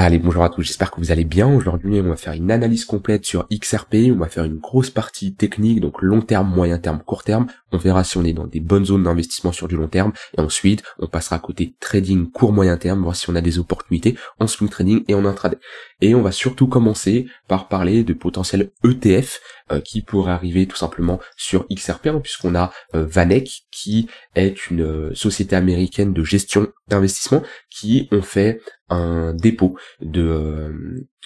Allez, bonjour à tous, j'espère que vous allez bien. Aujourd'hui, on va faire une analyse complète sur XRP, on va faire une grosse partie technique, donc long terme, moyen terme, court terme. On verra si on est dans des bonnes zones d'investissement sur du long terme. Et ensuite, on passera à côté trading court moyen terme, voir si on a des opportunités en swing trading et en intraday. Et on va surtout commencer par parler de potentiels ETF euh, qui pourraient arriver tout simplement sur XRP, hein, puisqu'on a euh, Vanek qui est une euh, société américaine de gestion d'investissement qui ont fait un dépôt de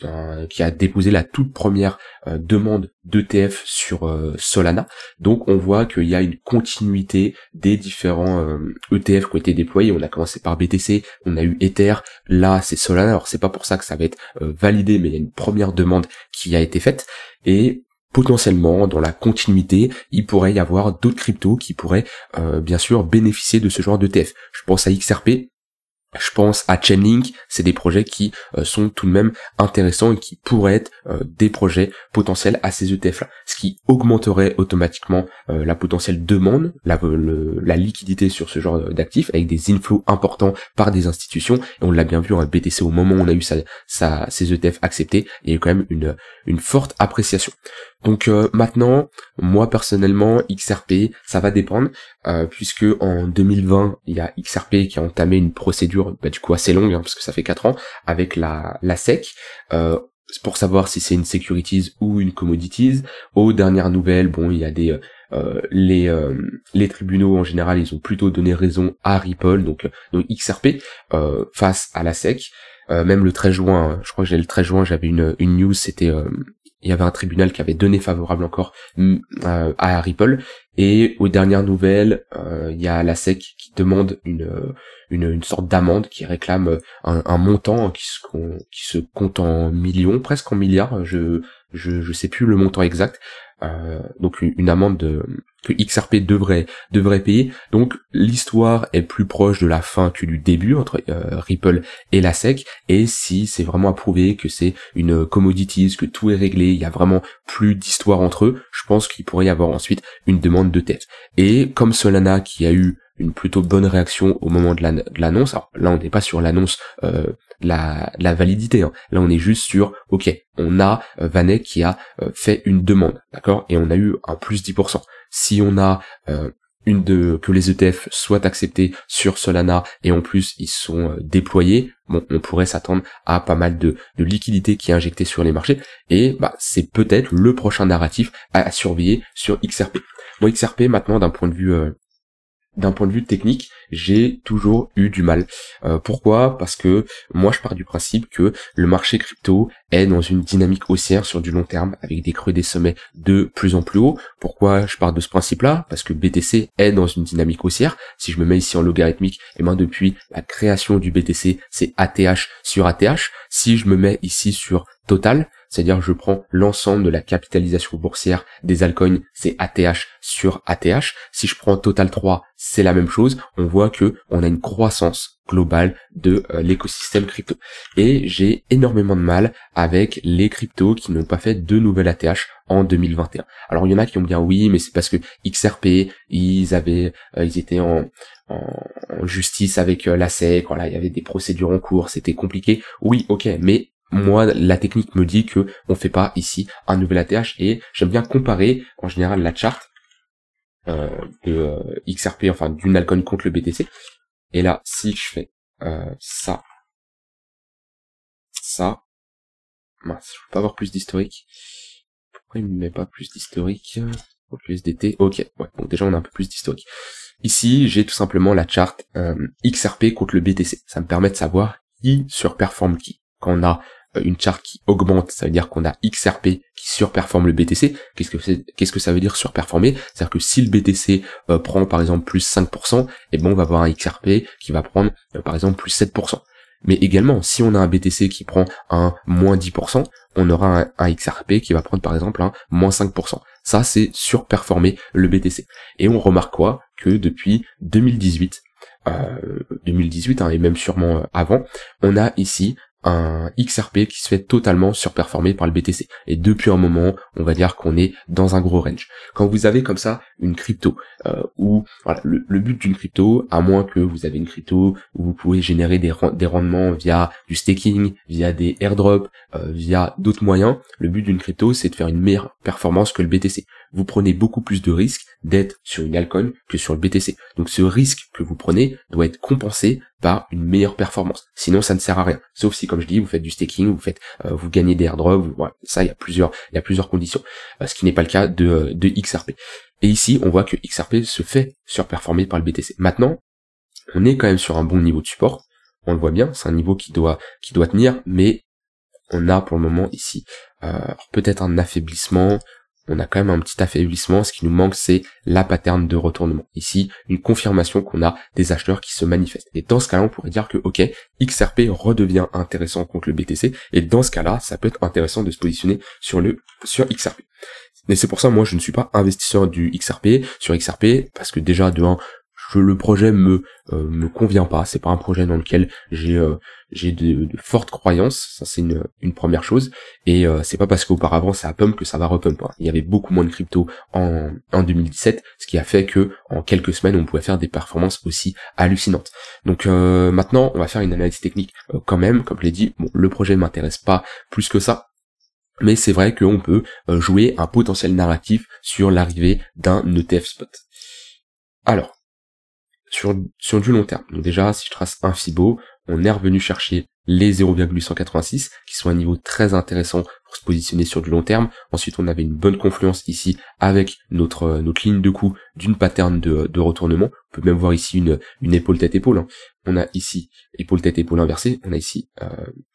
euh, qui a déposé la toute première euh, demande d'ETF sur euh, Solana. Donc on voit qu'il y a une continuité des différents ETF e qui ont été déployés. On a commencé par BTC, on a eu Ether, là c'est Solana. Alors c'est pas pour ça que ça va être validé, mais il y a une première demande qui a été faite et potentiellement dans la continuité, il pourrait y avoir d'autres cryptos qui pourraient bien sûr bénéficier de ce genre d'ETF. Je pense à XRP je pense à Chainlink, c'est des projets qui euh, sont tout de même intéressants et qui pourraient être euh, des projets potentiels à ces ETF-là, ce qui augmenterait automatiquement euh, la potentielle demande, la, liquidité sur ce genre d'actifs, avec des inflows importants par des institutions. Et on l'a bien vu en hein, BTC au moment où on a eu sa, ces ETF acceptés, il y a quand même une forte appréciation. Donc euh, maintenant, moi personnellement, XRP, ça va dépendre, euh, puisque en 2020, il y a XRP qui a entamé une procédure, bah, du coup assez longue, hein, parce que ça fait 4 ans, avec la, SEC. Euh, pour savoir si c'est une securities ou une commodities. Aux dernières nouvelles, bon, il y a des les les tribunaux en général, ils ont plutôt donné raison à Ripple, donc donc XRP face à la SEC. même le 13 juin, hein, je crois que j'ai le 13 juin, j'avais une une news, c'était il y avait un tribunal qui avait donné favorable encore mm, euh, à Ripple. Et aux dernières nouvelles, euh, il y a la SEC qui demande euh, une, sorte d'amende, qui réclame un, montant qui se, qui se, compte en millions, presque en milliards, je, je, je sais plus le montant exact, euh, donc une, amende que XRP devrait devrait payer. Donc l'histoire est plus proche de la fin que du début entre euh, Ripple et la SEC. Et si c'est vraiment approuvé que c'est une commodities, que tout est réglé, il y a vraiment plus d'histoire entre eux, je pense qu'il pourrait y avoir ensuite une demande de tête. Et comme Solana qui a eu une plutôt bonne réaction au moment de l'annonce. Alors là, on n'est pas sur l'annonce euh, la, validité. Hein. Là, on est juste sur, ok, on a euh, Vanek qui a euh, fait une demande, d'accord, et on a eu un plus 10%. Si on a euh, une de que les ETF soient acceptés sur Solana et en plus ils sont déployés, bon, on pourrait s'attendre à pas mal de, de liquidité qui est injectée sur les marchés et bah, c'est peut-être le prochain narratif à surveiller sur XRP. Bon, XRP maintenant d'un point de vue d'un point de vue technique, j'ai toujours eu du mal. Euh, pourquoi Parce que moi je pars du principe que le marché crypto est dans une dynamique haussière sur du long terme avec des creux des sommets de plus en plus haut. Pourquoi je pars de ce principe-là Parce que BTC est dans une dynamique haussière. Si je me mets ici en logarithmique, et eh moi ben, depuis la création du BTC, c'est ATH sur ATH. Si je me mets ici sur Total, c'est-à-dire je prends l'ensemble de la capitalisation boursière des altcoins, c'est ATH sur ATH. Si je prends Total 3, c'est la même chose. On voit que on a une croissance globale de euh, l'écosystème crypto. Et j'ai énormément de mal avec les cryptos qui n'ont pas fait de nouvelles ATH en 2021. Alors il y en a qui ont bien oui, mais c'est parce que XRP, ils avaient, euh, ils étaient en, en justice avec euh, la SEC, voilà, il y avait des procédures en cours, c'était compliqué. Oui, ok, mais Mm-hmm. moi, la technique me dit que on fait pas ici un nouvel ATH et j'aime bien comparer en général la charte euh, de euh, XRP, enfin d'une Alcon contre le BTC. Et là, si je fais euh, ça, ça, mince, je pas avoir plus d'historique. Pourquoi il me met pas plus d'historique oh, SDT, ok, ouais, bon déjà on a un peu plus d'historique. Ici, j'ai tout simplement la charte XRP contre le BTC. Ça me permet de savoir qui surperforme qui. Quand on a euh, une charte qui augmente, ça veut dire qu'on a XRP qui surperforme le BTC. Qu'est-ce que ça veut dire surperformer C'est-à-dire que si le BTC euh, prend par exemple plus 5%, et bon, on va avoir un XRP qui va prendre euh, par exemple plus 7%. Mais également, si on a un BTC qui prend un moins 10%, on aura un, XRP qui va prendre par exemple un moins 5%. Ça, c'est surperformer le BTC. Et on remarque quoi Que depuis 2018, 2018 hein, et même sûrement avant, on a ici un XRP qui se fait totalement surperformer par le BTC. Et depuis un moment, on va dire qu'on est dans un gros range. Quand vous avez comme ça une crypto, euh, où voilà, le, but d'une crypto, à moins que vous avez une crypto où vous pouvez générer des, des rendements via du staking, via des airdrops, euh, via d'autres moyens, le but d'une crypto, c'est de faire une meilleure performance que le BTC. Vous prenez beaucoup plus de risques d'être sur une altcoin que sur le BTC. Donc ce risque que vous prenez doit être compensé par une meilleure performance. Sinon, ça ne sert à rien. Sauf si, comme je dis, vous faites du staking, vous faites, euh, vous gagnez des airdrops, ça, il y a plusieurs, il y a plusieurs conditions, euh, ce qui n'est pas le cas de, euh, XRP. Et ici, on voit que XRP se fait surperformer par le BTC. Maintenant, on est quand même sur un bon niveau de support. On le voit bien, c'est un niveau qui doit, qui doit tenir, mais on a pour le moment ici peut-être un affaiblissement, on a quand même un petit affaiblissement. Ce qui nous manque, c'est la pattern de retournement. Ici, une confirmation qu'on a des acheteurs qui se manifestent. Et dans ce cas-là, on pourrait dire que, ok, XRP redevient intéressant contre le BTC. Et dans ce cas-là, ça peut être intéressant de se positionner sur le, sur XRP. Mais c'est pour ça, moi, je ne suis pas investisseur du XRP, sur XRP, parce que déjà, de le projet me euh, me convient pas. C'est pas un projet dans lequel j'ai euh, j'ai de, fortes croyances. Ça c'est une, une, première chose. Et ce euh, c'est pas parce qu'auparavant ça a pump que ça va repump. Il y avait beaucoup moins de crypto en en 2017, ce qui a fait que en quelques semaines on pouvait faire des performances aussi hallucinantes. Donc maintenant on va faire une analyse technique quand même. Comme je l'ai dit, bon, le projet m'intéresse pas plus que ça mais c'est vrai qu'on peut jouer un potentiel narratif sur l'arrivée d'un ETF spot. Alors, sur, du long terme. Donc déjà, si je trace un FIBO, on est revenu chercher les 0,186 qui sont un niveau très intéressant pour se positionner sur du long terme. Ensuite, on avait une bonne confluence ici avec notre, euh, notre ligne de coup d'une pattern de, de, retournement. On peut même voir ici une, une épaule tête épaule. Hein. On a ici épaule tête épaule inversée. On a ici euh,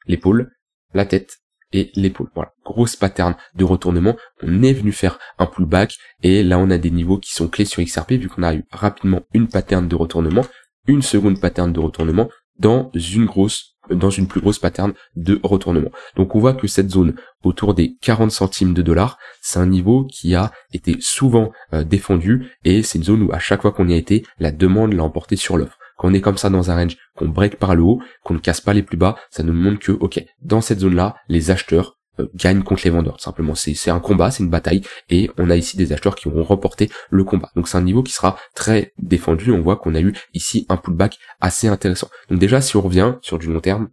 l'épaule, la tête, et l'épaule. Voilà, grosse pattern de retournement. On est venu faire un pullback et là on a des niveaux qui sont clés sur XRP vu qu'on a eu rapidement une pattern de retournement, une seconde pattern de retournement dans une grosse dans une plus grosse pattern de retournement. Donc on voit que cette zone autour des 40 centimes de dollars, c'est un niveau qui a été souvent euh, défendu et c'est une zone où à chaque fois qu'on y a été, la demande l'a emporté sur l'offre. Quand on est comme ça dans un range, qu'on break par le haut, qu'on ne casse pas les plus bas, ça nous montre que, ok, dans cette zone-là, les acheteurs euh, gagnent contre les vendeurs. simplement, c'est un combat, c'est une bataille, et on a ici des acheteurs qui ont remporté le combat. Donc c'est un niveau qui sera très défendu. On voit qu'on a eu ici un pullback assez intéressant. Donc déjà, si on revient sur du long terme,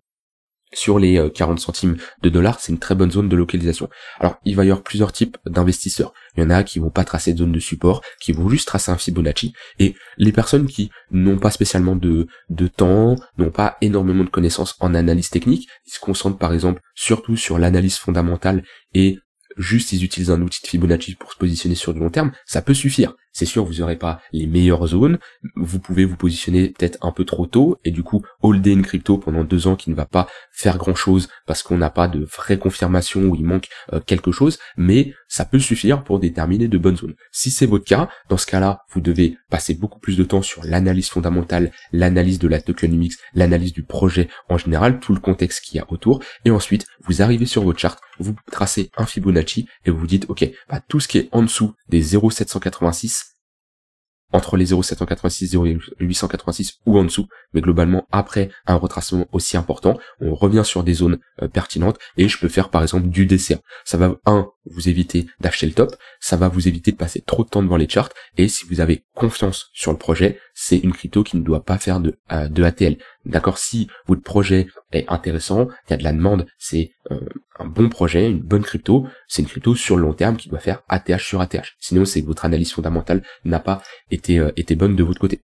sur les 40 euh, centimes de dollars, c'est une très bonne zone de localisation. Alors, il va y avoir plusieurs types d'investisseurs. Il y en a qui vont pas tracer de zone de support, qui vont juste tracer un Fibonacci. Et les personnes qui n'ont pas spécialement de, de temps, n'ont pas énormément de connaissances en analyse technique, ils se concentrent par exemple surtout sur l'analyse fondamentale et juste ils utilisent un outil de Fibonacci pour se positionner sur du long terme, ça peut suffire. C'est sûr, vous n'aurez pas les meilleures zones. Vous pouvez vous positionner peut-être un peu trop tôt et du coup holder une crypto pendant deux ans qui ne va pas faire grand chose parce qu'on n'a pas de vraie confirmation ou il manque euh, quelque chose, mais ça peut suffire pour déterminer de bonnes zones. Si c'est votre cas, dans ce cas-là, vous devez passer beaucoup plus de temps sur l'analyse fondamentale, l'analyse de la tokenomics, l'analyse du projet en général, tout le contexte qu'il y a autour, et ensuite vous arrivez sur votre charte, vous tracez un Fibonacci et vous vous dites ok, bah, tout ce qui est en dessous des 0,786 entre les 0,786 et 0,886 ou en dessous, mais globalement après un retracement aussi important, on revient sur des zones euh, pertinentes et je peux faire par exemple du dessert. Ça va, un, vous évitez d'acheter le top, ça va vous éviter de passer trop de temps devant les charts, et si vous avez confiance sur le projet, c'est une crypto qui ne doit pas faire de, euh, ATL. D'accord Si votre projet est intéressant, il y a de la demande, c'est euh, un bon projet, une bonne crypto, c'est une crypto sur le long terme qui doit faire ATH sur ATH. Sinon, c'est que votre analyse fondamentale n'a pas été, euh, été bonne de votre côté.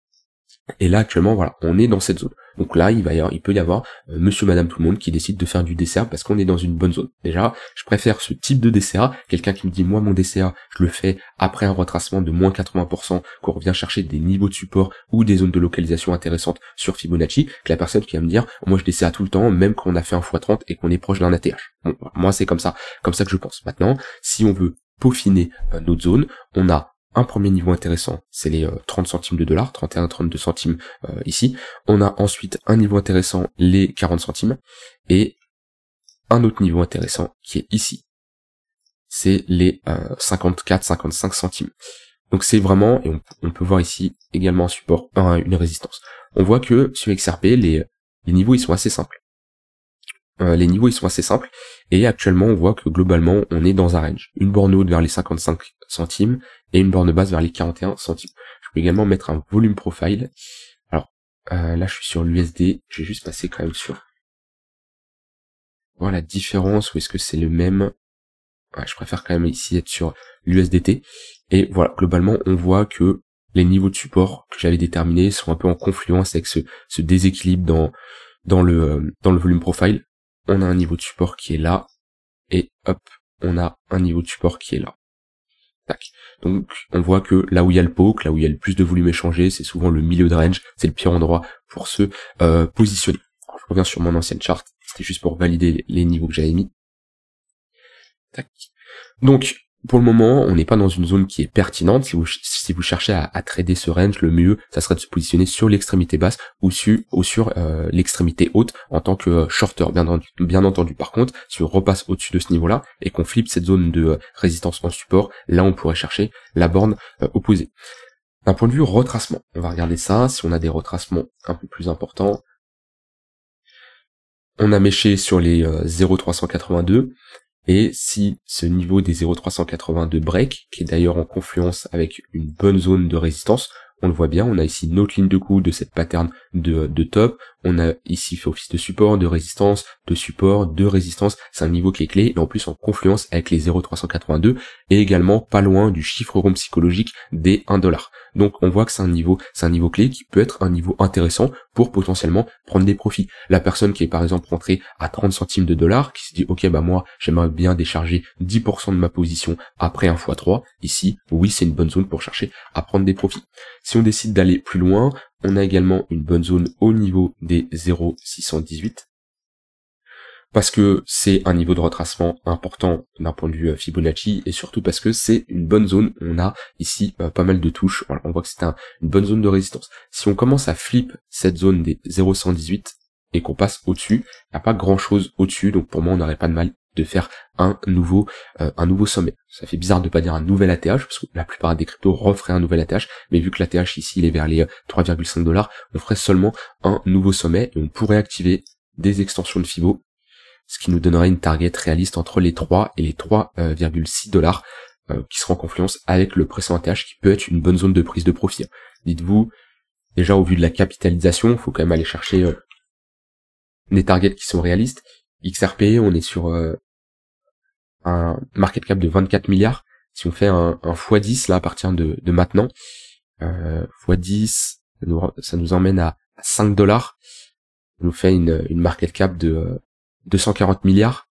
Et là actuellement, voilà, on est dans cette zone. Donc là, il va il peut y avoir euh, Monsieur, Madame, tout le monde qui décide de faire du dessert parce qu'on est dans une bonne zone. Déjà, je préfère ce type de dessert. Quelqu'un qui me dit moi mon dessert, je le fais après un retracement de moins 80%, qu'on revient chercher des niveaux de support ou des zones de localisation intéressantes sur Fibonacci, que la personne qui va me dire moi je dessert tout le temps, même quand on a fait un x30 et qu'on est proche d'un ATH. Bon, moi c'est comme ça, comme ça que je pense. Maintenant, si on veut peaufiner euh, notre zone, on a un premier niveau intéressant, c'est les 30 euh, centimes de dollars, 31-32 centimes euh, ici. On a ensuite un niveau intéressant, les 40 centimes, et un autre niveau intéressant qui est ici. C'est les 54-55 euh, centimes. Donc c'est vraiment, et on, peut voir ici également un support, une résistance. On voit que sur XRP, les, les niveaux ils sont assez simples. Euh, les niveaux ils sont assez simples et actuellement on voit que globalement on est dans un range. Une borne haute vers les 55 centimes et une borne basse vers les 41 centimes. Je peux également mettre un volume profile. Alors euh, là je suis sur l'USD, j'ai juste passé quand même sur Voilà la différence ou est-ce que c'est le même. je préfère quand même ici être sur l'USDT. Et voilà, globalement on voit que les niveaux de support que j'avais déterminés sont un peu en confluence avec ce, ce déséquilibre dans, dans, le, euh, dans le volume profile on a un niveau de support qui est là, et hop, on a un niveau de support qui est là. Tac. Donc on voit que là où il y a le poke, là où il y a le plus de volume échangé, c'est souvent le milieu de range, c'est le pire endroit pour se euh, positionner. je reviens sur mon ancienne charte, c'était juste pour valider les niveaux que j'avais mis. Tac. Donc pour le moment, on n'est pas dans une zone qui est pertinente. Si vous, si vous cherchez à, trader ce range, le mieux, ça serait de se positionner sur l'extrémité basse ou sur, ou sur euh, l'extrémité haute en tant que euh, shorter. Bien, entendu, par contre, si on repasse au-dessus de ce niveau-là et qu'on flippe cette zone de euh, résistance en support, là, on pourrait chercher la borne opposée. D'un point de vue retracement, on va regarder ça. Si on a des retracements un peu plus importants, on a méché sur les 0,382. Et si ce niveau des 0,380 de break, qui est d'ailleurs en confluence avec une bonne zone de résistance, on le voit bien, on a ici notre ligne de coût de cette pattern de, top, on a ici fait office de support, de résistance, de support, de résistance, c'est un niveau qui est clé, et en plus en confluence avec les 0,382, et également pas loin du chiffre rond psychologique des 1$. Donc on voit que c'est un niveau, c'est un niveau clé qui peut être un niveau intéressant pour potentiellement prendre des profits. La personne qui est par exemple rentrée à 30 centimes de dollars, qui se dit ok bah moi j'aimerais bien décharger 10% de ma position après 1 x3, ici oui c'est une bonne zone pour chercher à prendre des profits. Si on décide d'aller plus loin, on a également une bonne zone au niveau des 0,618 parce que c'est un niveau de retracement important d'un point de vue euh, Fibonacci et surtout parce que c'est une bonne zone. On a ici euh, pas mal de touches. on voit que c'est une bonne zone de résistance. Si on commence à flip cette zone des 0,118 et qu'on passe au-dessus, il n'y a pas grand-chose au-dessus. Donc pour moi, on n'aurait pas de mal de faire un nouveau, euh, un nouveau sommet. Ça fait bizarre de pas dire un nouvel ATH, parce que la plupart des cryptos referaient un nouvel ATH, mais vu que l'ATH ici il est vers les 3,5 euh, dollars, on ferait seulement un nouveau sommet et on pourrait activer des extensions de FIBO, ce qui nous donnerait une target réaliste entre les 3 et les 3,6 dollars, euh, qui seront en confluence avec le précédent ATH, qui peut être une bonne zone de prise de profit. Dites-vous, déjà au vu de la capitalisation, il faut quand même aller chercher des targets qui sont réalistes XRP, on est sur euh, un market cap de 24 milliards. Si on fait un, x10 là à partir de, maintenant, euh, x10, ça nous, emmène à 5 dollars. Ça nous fait une, une market cap de 240 euh, milliards.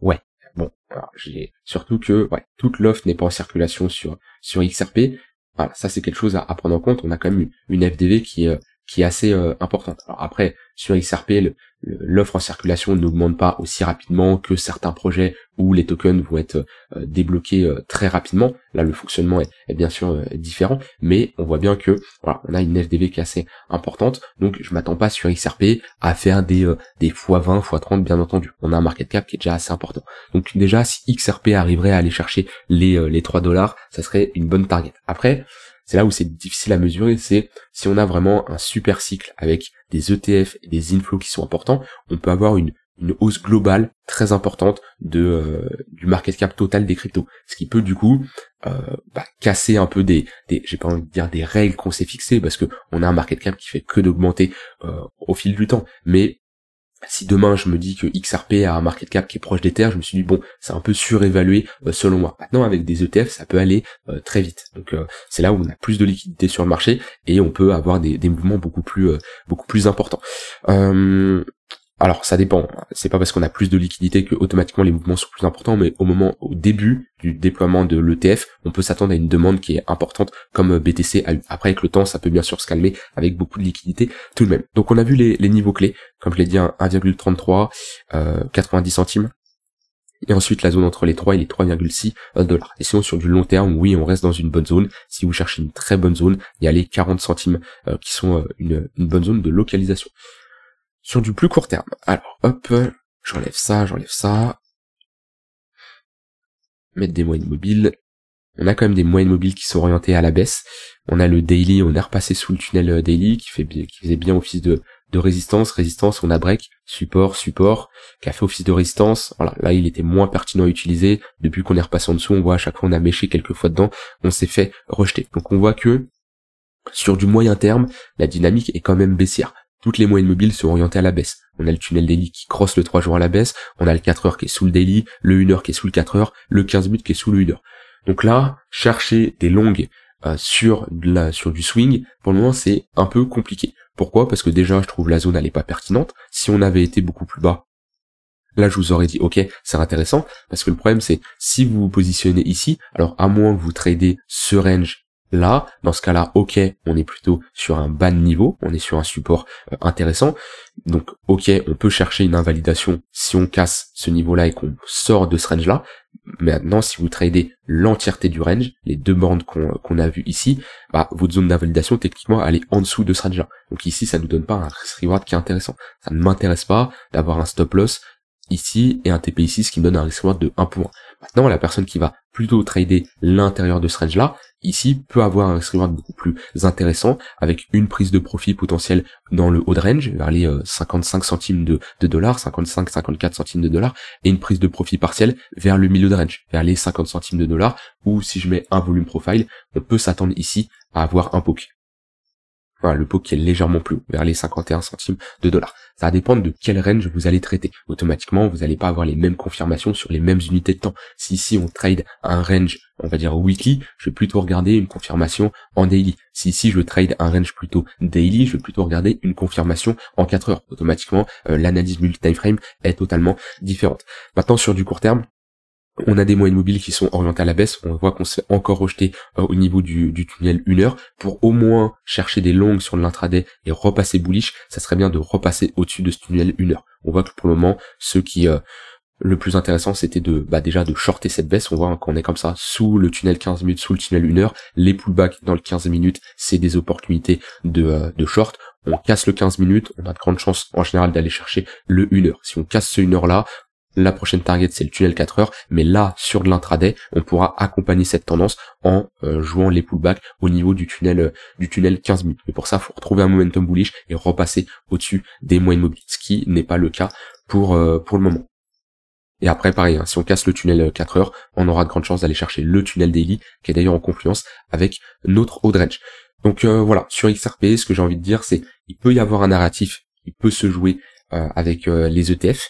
ouais, bon, alors j'ai surtout que toute l'offre n'est pas en circulation sur sur XRP. Voilà, ça c'est quelque chose à, prendre en compte. On a quand même une, FDV qui est qui est assez euh, importante. Alors après, sur XRP, l'offre en circulation n'augmente pas aussi rapidement que certains projets où les tokens vont être euh, débloqués euh, très rapidement. Là, le fonctionnement est, bien sûr différent, mais on voit bien que voilà, on a une FDV qui est assez importante. Donc, je m'attends pas sur XRP à faire des des x20, x30, bien entendu. On a un market cap qui est déjà assez important. Donc déjà, si XRP arriverait à aller chercher les les 3 dollars, ça serait une bonne target. Après, c'est là où c'est difficile à mesurer, c'est si on a vraiment un super cycle avec des ETF et des inflows qui sont importants, on peut avoir une, hausse globale très importante de euh, du market cap total des cryptos, ce qui peut du coup euh, bah, casser un peu des, j'ai pas envie de dire des règles qu'on s'est fixées parce que on a un market cap qui fait que d'augmenter euh, au fil du temps, mais bah, si demain je me dis que XRP a un market cap qui est proche des je me suis dit bon, c'est un peu surévalué euh, selon moi. Maintenant avec des ETF, ça peut aller euh, très vite. Donc euh, c'est là où on a plus de liquidité sur le marché et on peut avoir des, mouvements beaucoup plus beaucoup plus importants. Alors ça dépend, hein. c'est pas parce qu'on a plus de liquidité que automatiquement les mouvements sont plus importants, mais au moment, au début du déploiement de l'ETF, on peut s'attendre à une demande qui est importante comme euh, BTC Après avec le temps, ça peut bien sûr se calmer avec beaucoup de liquidité tout de même. Donc on a vu les, niveaux clés, comme je l'ai dit, 1,33, euh, 90 centimes, et ensuite la zone entre les 3 et les 3,6 euh, dollars. Et sinon sur du long terme, oui, on reste dans une bonne zone. Si vous cherchez une très bonne zone, il y a les 40 centimes euh, qui sont une bonne zone de localisation sur du plus court terme. Alors, hop, j'enlève ça, j'enlève ça. Mettre des moyennes mobiles. On a quand même des moyennes mobiles qui sont orientées à la baisse. On a le daily, on est repassé sous le tunnel euh, daily qui, fait, qui faisait bien office de, de résistance. Résistance, on a break, support, support, qui a fait office de résistance. Voilà, là il était moins pertinent à utiliser. Depuis qu'on est repassé en dessous, on voit à chaque fois on a méché quelques fois dedans, on s'est fait rejeter. Donc on voit que sur du moyen terme, la dynamique est quand même baissière toutes les moyennes mobiles sont orientées à la baisse. On a le tunnel daily qui crosse le 3 jours à la baisse, on a le 4 heures qui est sous le daily, le 1 heure qui est sous le 4 heures, le 15 minutes qui est sous le 1 heure. Donc là, chercher des longues euh, sur, sur du swing, pour le moment c'est un peu compliqué. Pourquoi Parce que déjà je trouve la zone n'est pas pertinente. Si on avait été beaucoup plus bas, là je vous aurais dit ok c'est intéressant, parce que le problème c'est si vous vous positionnez ici, alors à moins que vous tradez ce range Là, dans ce cas-là, ok, on est plutôt sur un bas de niveau, on est sur un support euh, intéressant. Donc, ok, on peut chercher une invalidation si on casse ce niveau-là et qu'on sort de ce range-là. Maintenant, si vous tradez l'entièreté du range, les deux bandes euh, qu'on a vues ici, bah, votre zone d'invalidation, techniquement, elle est en dessous de ce range-là. Donc ici, ça ne nous donne pas un risk reward qui est intéressant. Ça ne m'intéresse pas d'avoir un stop loss ici et un TP ici, ce qui me donne un risk reward de 1 pour Maintenant, la personne qui va plutôt trader l'intérieur de ce range-là, ici peut avoir un reward beaucoup plus intéressant avec une prise de profit potentielle dans le haut de range, vers les 55 euh, centimes de, de dollars, 55-54 centimes de dollars, et une prise de profit partielle vers le milieu de range, vers les 50 centimes de dollars, ou si je mets un volume profile, on peut s'attendre ici à avoir un poke le pot qui est légèrement plus haut, vers les 51 centimes de dollars. Ça va dépendre de quel range vous allez traiter. Automatiquement, vous n'allez pas avoir les mêmes confirmations sur les mêmes unités de temps. Si ici on trade un range, on va dire weekly, je vais plutôt regarder une confirmation en daily. Si ici je trade un range plutôt daily, je vais plutôt regarder une confirmation en 4 heures. Automatiquement, euh, l'analyse multi-time frame est totalement différente. Maintenant, sur du court terme, on a des moyennes mobiles qui sont orientées à la baisse. On voit qu'on s'est encore rejeté euh, au niveau du, tunnel 1 heure. Pour au moins chercher des longues sur l'intraday et repasser bullish, ça serait bien de repasser au-dessus de ce tunnel une heure. On voit que pour le moment, ce qui... Euh, le plus intéressant, c'était de bah déjà de shorter cette baisse. On voit hein, qu'on est comme ça sous le tunnel 15 minutes, sous le tunnel 1 heure. Les pullbacks dans le 15 minutes, c'est des opportunités de, euh, de short on casse le 15 minutes, on a de grandes chances en général d'aller chercher le 1 heure. Si on casse ce 1 heure là, la prochaine target c'est le tunnel 4 heures, mais là sur de l'intraday, on pourra accompagner cette tendance en euh, jouant les pullbacks au niveau du tunnel euh, du tunnel 15 minutes. Mais pour ça, faut retrouver un momentum bullish et repasser au-dessus des moyennes mobiles, ce qui n'est pas le cas pour euh, pour le moment. Et après, pareil, hein, si on casse le tunnel 4 heures, on aura de grandes chances d'aller chercher le tunnel daily, qui est d'ailleurs en confluence avec notre Dredge. Donc voilà, sur XRP, ce que j'ai envie de dire, c'est il peut y avoir un narratif, il peut se jouer avec les ETF,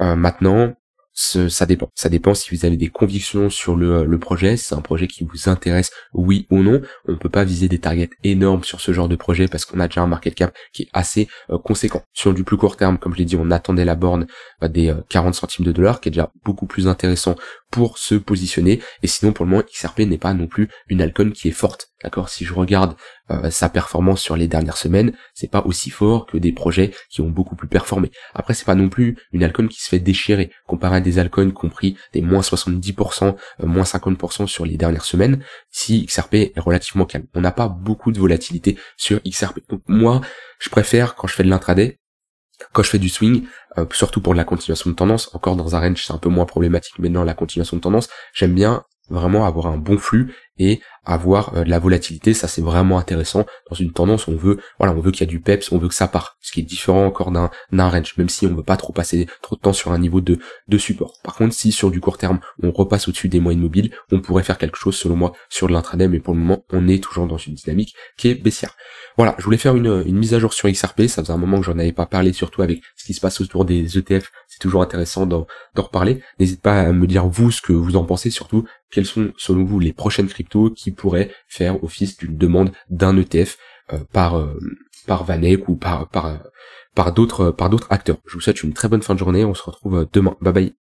euh, maintenant, ça dépend. Ça dépend si vous avez des convictions sur euh, le, projet, si c'est un projet qui vous intéresse, oui ou non. On ne peut pas viser des targets énormes sur ce genre de projet parce qu'on a déjà un market cap qui est assez euh, conséquent. Sur du plus court terme, comme je l'ai dit, on attendait la borne bah, des 40 euh, centimes de dollars, qui est déjà beaucoup plus intéressant pour se positionner. Et sinon, pour le moment, XRP n'est pas non plus une alcon qui est forte. D'accord Si je regarde sa performance sur les dernières semaines, c'est pas aussi fort que des projets qui ont beaucoup plus performé. Après, c'est pas non plus une alcon qui se fait déchirer comparé des altcoins compris des moins 70%, euh, moins 50% sur les dernières semaines, si XRP est relativement calme. On n'a pas beaucoup de volatilité sur XRP. moi, je préfère quand je fais de l'intraday, quand je fais du swing, euh, surtout pour la continuation de tendance, encore dans un range c'est un peu moins problématique, mais dans la continuation de tendance, j'aime bien vraiment avoir un bon flux et avoir euh, de la volatilité, ça c'est vraiment intéressant. Dans une tendance, on veut, voilà, on veut qu'il y a du peps, on veut que ça part, ce qui est différent encore d'un range, même si on ne veut pas trop passer trop de temps sur un niveau de, de support. Par contre, si sur du court terme, on repasse au-dessus des moyennes mobiles, on pourrait faire quelque chose selon moi sur de l'intraday, mais pour le moment, on est toujours dans une dynamique qui est baissière. Voilà, je voulais faire une, une mise à jour sur XRP, ça faisait un moment que j'en avais pas parlé, surtout avec ce qui se passe autour des ETF, toujours intéressant d'en reparler. N'hésitez pas à me dire vous ce que vous en pensez, surtout quelles sont selon vous les prochaines cryptos qui pourraient faire office d'une demande d'un ETF euh, par euh, par Vanek ou par par par d'autres par d'autres acteurs. Je vous souhaite une très bonne fin de journée. On se retrouve euh, demain. Bye bye.